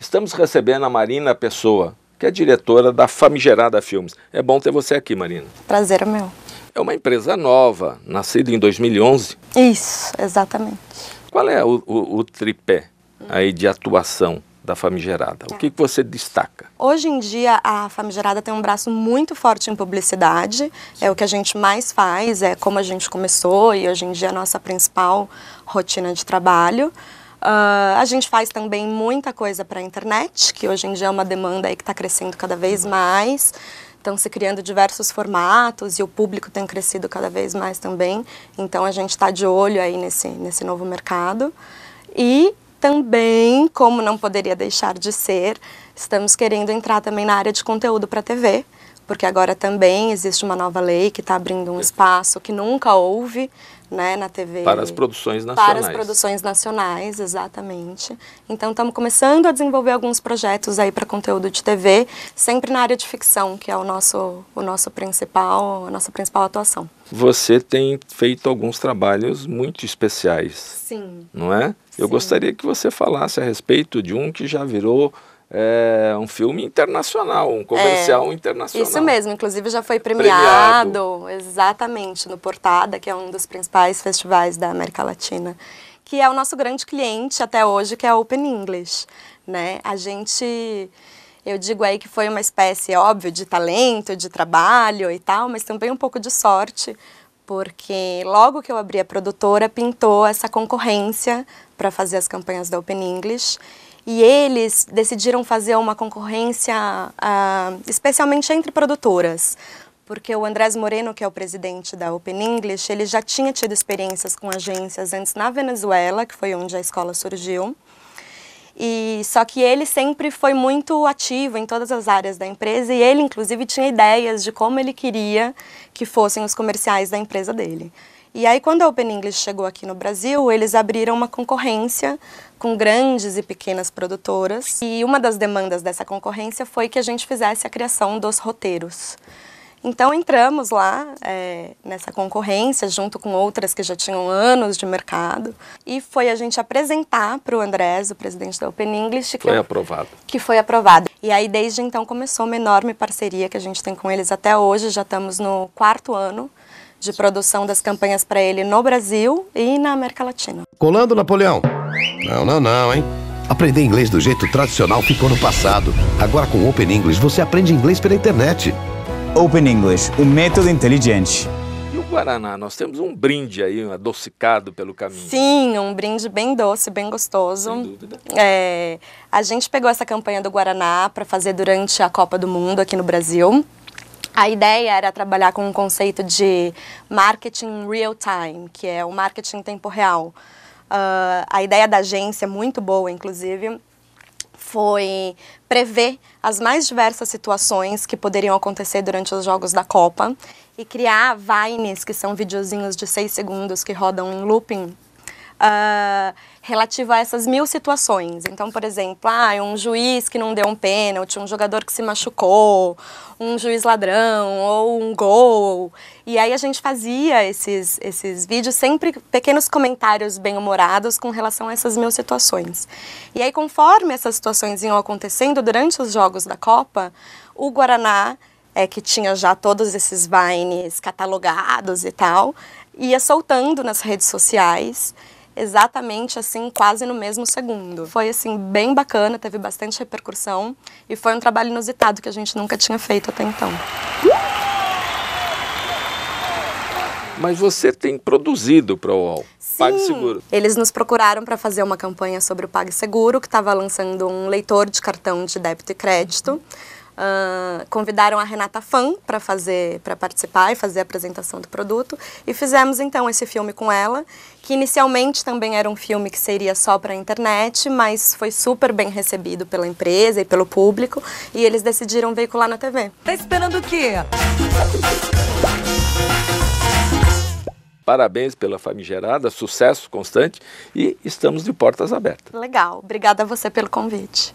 Estamos recebendo a Marina Pessoa, que é diretora da Famigerada Filmes. É bom ter você aqui, Marina. Prazer é meu. É uma empresa nova, nascida em 2011. Isso, exatamente. Qual é o, o, o tripé aí de atuação da Famigerada? O tá. que, que você destaca? Hoje em dia, a Famigerada tem um braço muito forte em publicidade. É o que a gente mais faz, é como a gente começou e hoje em dia é a nossa principal rotina de trabalho. Uh, a gente faz também muita coisa para a internet, que hoje em dia é uma demanda aí que está crescendo cada vez mais. Estão se criando diversos formatos e o público tem crescido cada vez mais também. Então a gente está de olho aí nesse, nesse novo mercado. E também, como não poderia deixar de ser, estamos querendo entrar também na área de conteúdo para TV porque agora também existe uma nova lei que está abrindo um espaço que nunca houve né, na TV. Para as produções nacionais. Para as produções nacionais, exatamente. Então estamos começando a desenvolver alguns projetos aí para conteúdo de TV, sempre na área de ficção, que é o nosso, o nosso principal, a nossa principal atuação. Você tem feito alguns trabalhos muito especiais. Sim. Não é? Eu Sim. gostaria que você falasse a respeito de um que já virou é, um filme internacional, um comercial é, internacional. Isso mesmo, inclusive já foi premiado, premiado, exatamente, no Portada, que é um dos principais festivais da América Latina, que é o nosso grande cliente até hoje, que é a Open English. Né? A gente, eu digo aí que foi uma espécie, óbvio, de talento, de trabalho e tal, mas também um pouco de sorte, porque logo que eu abri a produtora, pintou essa concorrência para fazer as campanhas da Open English e eles decidiram fazer uma concorrência uh, especialmente entre produtoras porque o Andrés Moreno, que é o presidente da Open English, ele já tinha tido experiências com agências antes na Venezuela, que foi onde a escola surgiu. E só que ele sempre foi muito ativo em todas as áreas da empresa e ele inclusive tinha ideias de como ele queria que fossem os comerciais da empresa dele. E aí, quando a Open English chegou aqui no Brasil, eles abriram uma concorrência com grandes e pequenas produtoras. E uma das demandas dessa concorrência foi que a gente fizesse a criação dos roteiros. Então entramos lá é, nessa concorrência, junto com outras que já tinham anos de mercado, e foi a gente apresentar para o Andrés, o presidente da Open English, que foi eu, aprovado. Que foi aprovado. E aí desde então começou uma enorme parceria que a gente tem com eles até hoje, já estamos no quarto ano de produção das campanhas para ele no Brasil e na América Latina. Colando, Napoleão? Não, não, não, hein? Aprender inglês do jeito tradicional ficou no passado. Agora com Open English você aprende inglês pela internet. Open English, o método inteligente. E o Guaraná? Nós temos um brinde aí, um adocicado pelo caminho. Sim, um brinde bem doce, bem gostoso. Sem dúvida. É, a gente pegou essa campanha do Guaraná para fazer durante a Copa do Mundo aqui no Brasil. A ideia era trabalhar com um conceito de marketing real time, que é o marketing em tempo real. Uh, a ideia da agência, muito boa inclusive, foi prever as mais diversas situações que poderiam acontecer durante os jogos da Copa e criar vines, que são videozinhos de 6 segundos que rodam em looping uh, ah, relativa a essas mil situações. Então, por exemplo, ah, um juiz que não deu um pênalti, um jogador que se machucou, um juiz ladrão ou um gol. E aí a gente fazia esses, esses vídeos, sempre pequenos comentários bem-humorados com relação a essas mil situações. E aí, conforme essas situações iam acontecendo durante os jogos da Copa, o Guaraná é, que tinha já todos esses vines catalogados e tal, ia soltando nas redes sociais exatamente assim, quase no mesmo segundo. Foi assim bem bacana, teve bastante repercussão e foi um trabalho inusitado que a gente nunca tinha feito até então. Mas você tem produzido para o UOL, PagSeguro. Eles nos procuraram para fazer uma campanha sobre o PagSeguro, que estava lançando um leitor de cartão de débito e crédito. Uhum Uh, convidaram a Renata Fan para fazer, para participar e fazer a apresentação do produto e fizemos então esse filme com ela, que inicialmente também era um filme que seria só para a internet, mas foi super bem recebido pela empresa e pelo público e eles decidiram veicular na TV. Tá esperando o quê? Parabéns pela famigerada, sucesso constante e estamos de portas abertas. Legal, obrigada a você pelo convite.